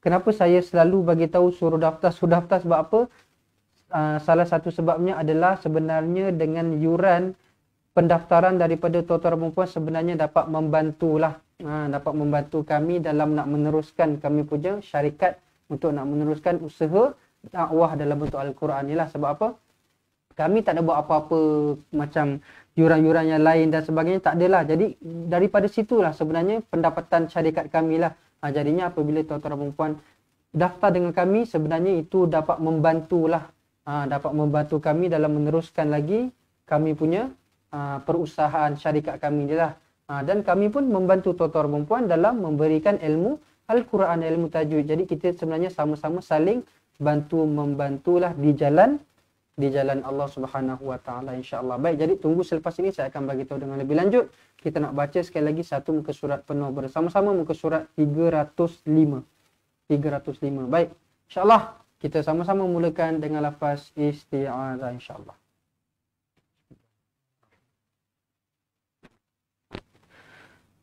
kenapa saya selalu bagi tahu suruh daftar, suruh daftar sebab apa? Uh, salah satu sebabnya adalah sebenarnya dengan yuran pendaftaran daripada tuan-tuan perempuan sebenarnya dapat membantulah ha, dapat membantu kami dalam nak meneruskan kami punya syarikat untuk nak meneruskan usaha dakwah dalam bentuk Al-Quran ni lah sebab apa kami tak ada buat apa-apa macam yuran-yuran yang lain dan sebagainya tak adalah jadi daripada situlah sebenarnya pendapatan syarikat kami lah ha, jadinya apabila tuan-tuan perempuan daftar dengan kami sebenarnya itu dapat membantulah ha, dapat membantu kami dalam meneruskan lagi kami punya Ah, perusahaan syarikat kami je lah. Ha, dan kami pun membantu tutor perempuan dalam memberikan ilmu Al-Quran, ilmu tajwid. Jadi kita sebenarnya sama-sama saling bantu-membantulah di jalan di jalan Allah Subhanahu Wa Taala insya-Allah. Baik, jadi tunggu selepas ini saya akan bagi tahu dengan lebih lanjut. Kita nak baca sekali lagi satu muka surat penuh bersama-sama muka surat 305. 305. Baik. Insya-Allah kita sama-sama mulakan dengan lafaz isti'adzah insya-Allah.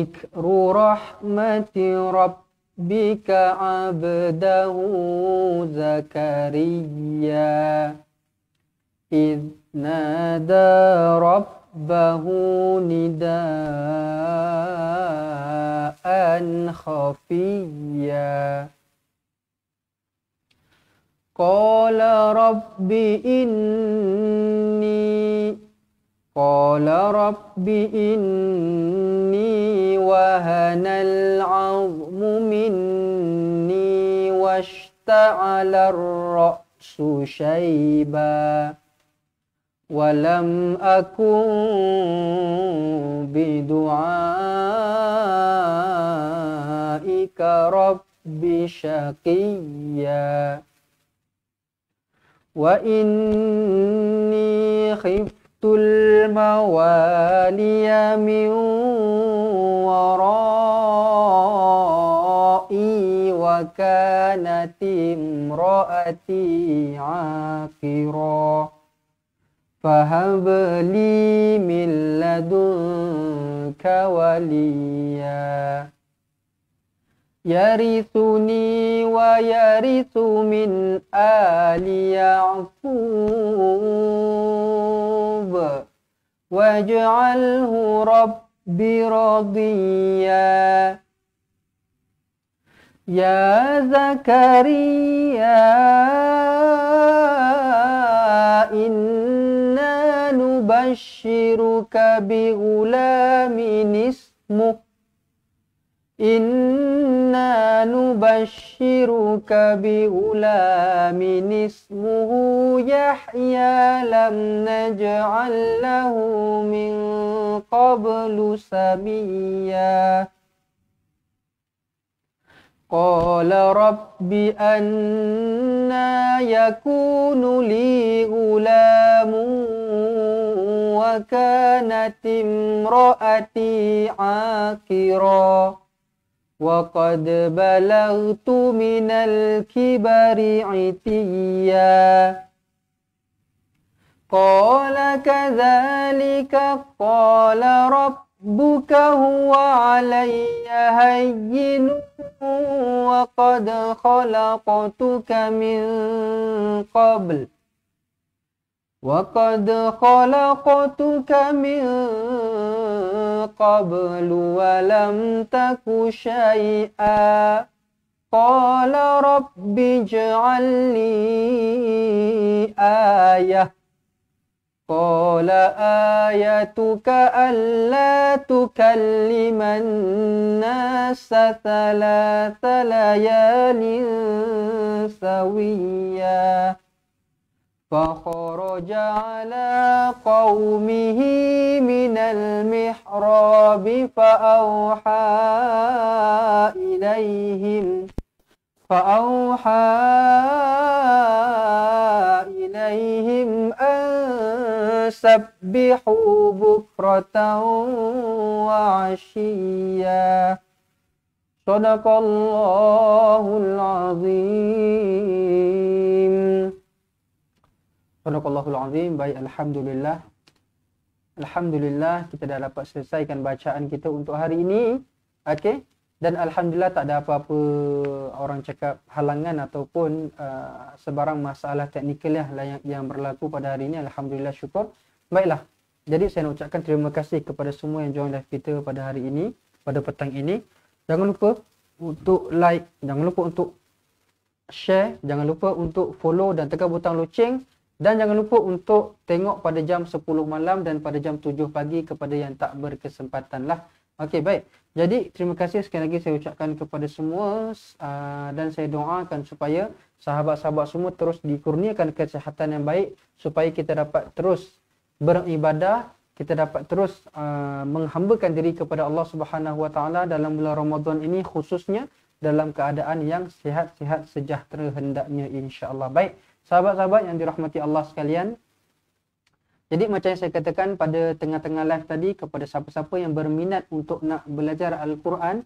ذكر رحمة ربك عبده زكريا إذ نادى ربه نداء خفيا قال رب إني قال رب إني وهن العظم مني واشتعل الرأس شيبا ولم أكن بدعائك رب شقيا وإني خفت الموالي من ورائي وكانت امرأتي عاقرا فهب لي من لدنك وليا يرثني ويرث من آل يعقوب حبا واجعله رب رضيا يا زكريا إنا نبشرك بغلام اسمه إنا نبشرك بغلام اسمه يحيى لم نجعل له من قبل سميا قال رب أنا يكون لي غلام وكانت امرأتي عاقراً وقد بلغت من الكبر عتيا قال كذلك قال ربك هو علي هين وقد خلقتك من قبل وقد خلقتك من قبل ولم تك شيئا قال رب اجعل لي آية قال آيتك ألا تكلم الناس ثلاث ليال سويا فخرج على قومه من المحراب فأوحى إليهم فأوحى إليهم أن سبحوا بكرة وعشيا صدق الله العظيم Subhanakallahul azim. Baik, alhamdulillah. Alhamdulillah kita dah dapat selesaikan bacaan kita untuk hari ini. Okey. Dan alhamdulillah tak ada apa-apa orang cakap halangan ataupun uh, sebarang masalah teknikal lah, lah yang, yang berlaku pada hari ini. Alhamdulillah syukur. Baiklah. Jadi saya nak ucapkan terima kasih kepada semua yang join live kita pada hari ini, pada petang ini. Jangan lupa untuk like, jangan lupa untuk share, jangan lupa untuk follow dan tekan butang loceng. Dan jangan lupa untuk tengok pada jam 10 malam dan pada jam 7 pagi kepada yang tak berkesempatan lah. Okey, baik. Jadi, terima kasih sekali lagi saya ucapkan kepada semua uh, dan saya doakan supaya sahabat-sahabat semua terus dikurniakan kesihatan yang baik supaya kita dapat terus beribadah, kita dapat terus uh, menghambakan diri kepada Allah Subhanahu Wa Taala dalam bulan Ramadan ini khususnya dalam keadaan yang sihat-sihat sejahtera hendaknya insya-Allah. Baik. Sahabat-sahabat yang dirahmati Allah sekalian Jadi macam yang saya katakan pada tengah-tengah live tadi Kepada siapa-siapa yang berminat untuk nak belajar Al-Quran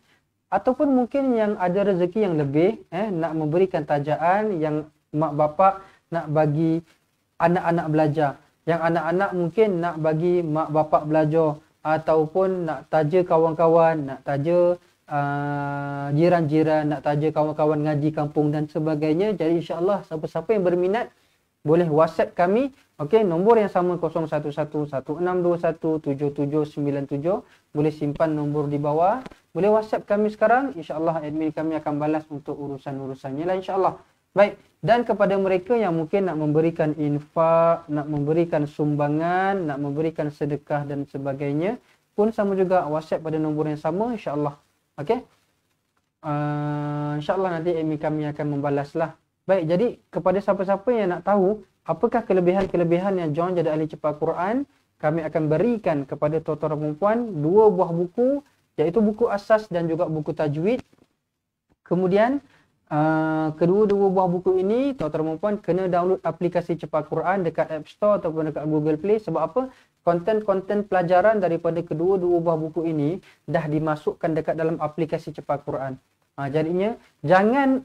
Ataupun mungkin yang ada rezeki yang lebih eh, Nak memberikan tajaan yang mak bapak nak bagi anak-anak belajar Yang anak-anak mungkin nak bagi mak bapak belajar Ataupun nak taja kawan-kawan, nak taja Ah, jiran-jiran, uh, nak tanya kawan-kawan ngaji kampung dan sebagainya. Jadi insyaAllah siapa-siapa yang berminat boleh whatsapp kami. Okey, nombor yang sama 011-1621-7797. Boleh simpan nombor di bawah. Boleh whatsapp kami sekarang. InsyaAllah admin kami akan balas untuk urusan-urusannya lah insyaAllah. Baik, dan kepada mereka yang mungkin nak memberikan infak, nak memberikan sumbangan, nak memberikan sedekah dan sebagainya, pun sama juga WhatsApp pada nombor yang sama, insyaAllah Okey. Uh, InsyaAllah nanti Amy kami akan membalaslah. Baik, jadi kepada siapa-siapa yang nak tahu apakah kelebihan-kelebihan yang John jadi ahli cepat Quran, kami akan berikan kepada tuan-tuan perempuan dua buah buku, iaitu buku asas dan juga buku tajwid. Kemudian, uh, ah, kedua-dua buah buku ini, tuan-tuan perempuan kena download aplikasi cepat Quran dekat App Store ataupun dekat Google Play. Sebab apa? konten-konten pelajaran daripada kedua-dua buah buku ini dah dimasukkan dekat dalam aplikasi cepat Quran. Ha, jadinya jangan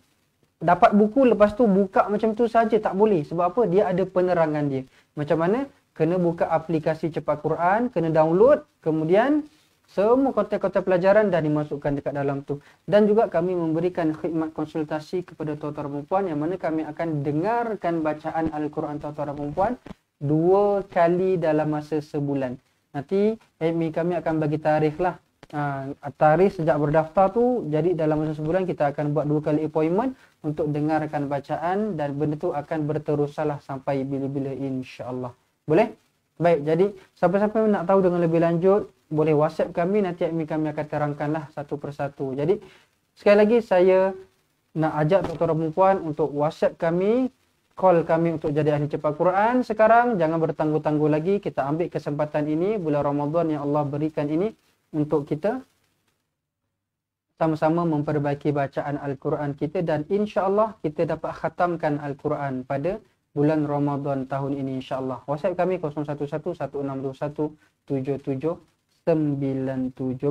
dapat buku lepas tu buka macam tu saja tak boleh sebab apa dia ada penerangan dia. Macam mana? Kena buka aplikasi cepat Quran, kena download, kemudian semua konten-konten pelajaran dah dimasukkan dekat dalam tu. Dan juga kami memberikan khidmat konsultasi kepada tuan-tuan perempuan yang mana kami akan dengarkan bacaan Al-Quran tuan-tuan perempuan dua kali dalam masa sebulan. Nanti admin e, kami akan bagi tarikh lah. Ha, tarikh sejak berdaftar tu jadi dalam masa sebulan kita akan buat dua kali appointment untuk dengarkan bacaan dan benda tu akan berterusan lah sampai bila-bila insyaAllah. Boleh? Baik, jadi siapa-siapa nak tahu dengan lebih lanjut boleh whatsapp kami nanti admin e, kami akan terangkan lah satu persatu. Jadi sekali lagi saya nak ajak tuan-tuan perempuan untuk whatsapp kami call kami untuk jadi ahli cepat Quran sekarang jangan bertangguh-tangguh lagi kita ambil kesempatan ini bulan Ramadan yang Allah berikan ini untuk kita sama-sama memperbaiki bacaan Al-Quran kita dan insya-Allah kita dapat khatamkan Al-Quran pada bulan Ramadan tahun ini insya-Allah. WhatsApp kami 011 1621 7797.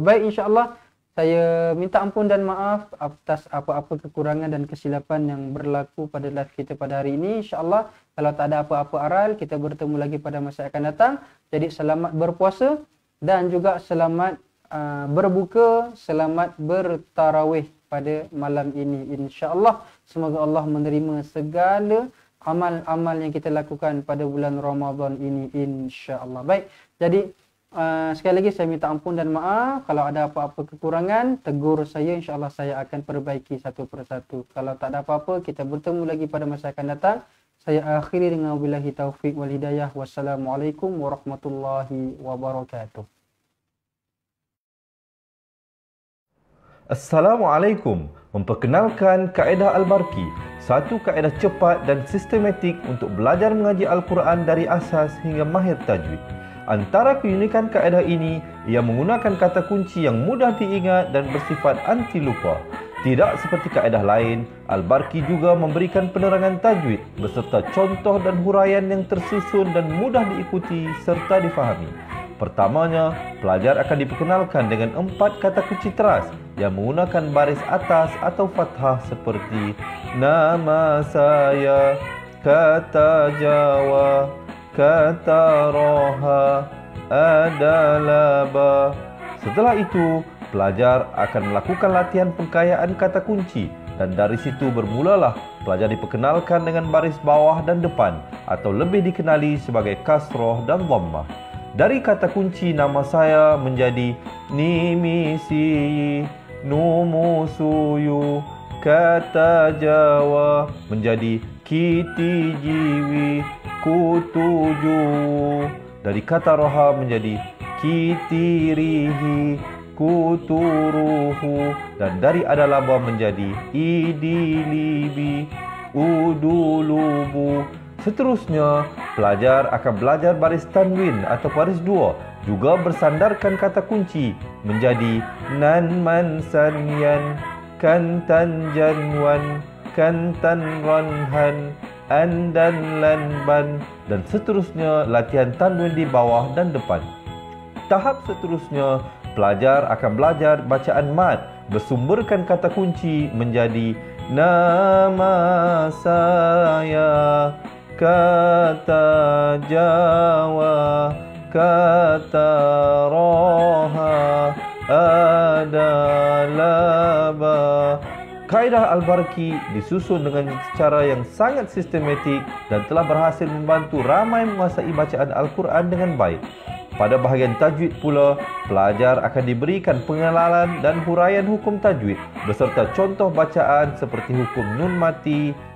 Baik insya-Allah saya minta ampun dan maaf atas apa-apa kekurangan dan kesilapan yang berlaku pada live kita pada hari ini. InsyaAllah kalau tak ada apa-apa aral, kita bertemu lagi pada masa akan datang. Jadi selamat berpuasa dan juga selamat uh, berbuka, selamat bertarawih pada malam ini. InsyaAllah semoga Allah menerima segala amal-amal yang kita lakukan pada bulan Ramadan ini. InsyaAllah. Baik. Jadi Uh, sekali lagi saya minta ampun dan maaf kalau ada apa-apa kekurangan tegur saya insyaallah saya akan perbaiki satu persatu kalau tak ada apa-apa kita bertemu lagi pada masa akan datang saya akhiri dengan wabillahi taufik wal hidayah wassalamualaikum warahmatullahi wabarakatuh Assalamualaikum memperkenalkan kaedah al-barqi satu kaedah cepat dan sistematik untuk belajar mengaji al-Quran dari asas hingga mahir tajwid Antara keunikan kaedah ini, ia menggunakan kata kunci yang mudah diingat dan bersifat anti lupa. Tidak seperti kaedah lain, Al-Barqi juga memberikan penerangan tajwid beserta contoh dan huraian yang tersusun dan mudah diikuti serta difahami. Pertamanya, pelajar akan diperkenalkan dengan empat kata kunci teras yang menggunakan baris atas atau fathah seperti Nama saya kata Jawa Kata kataraha adalaba. Setelah itu, pelajar akan melakukan latihan pengkayaan kata kunci dan dari situ bermulalah pelajar diperkenalkan dengan baris bawah dan depan atau lebih dikenali sebagai kasroh dan dhammah. Dari kata kunci nama saya menjadi Nimisi Numusuyu Kata Jawa Menjadi kitijiwi kutuju dari kata roha menjadi kitirihi kuturuhu dan dari adalaba menjadi idilibi udulubu seterusnya pelajar akan belajar baris tanwin atau baris dua juga bersandarkan kata kunci menjadi nan man san yan kan tan jan kan tan ran and dan len ban dan seterusnya latihan tanduin di bawah dan depan. Tahap seterusnya, pelajar akan belajar bacaan mat bersumberkan kata kunci menjadi Nama saya kata Jawa kata Roha adalah bahasa kaedah Al-Barki disusun dengan cara yang sangat sistematik dan telah berhasil membantu ramai menguasai bacaan Al-Quran dengan baik. Pada bahagian tajwid pula, pelajar akan diberikan pengenalan dan huraian hukum tajwid beserta contoh bacaan seperti hukum nun mati,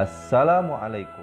Assalamualaikum.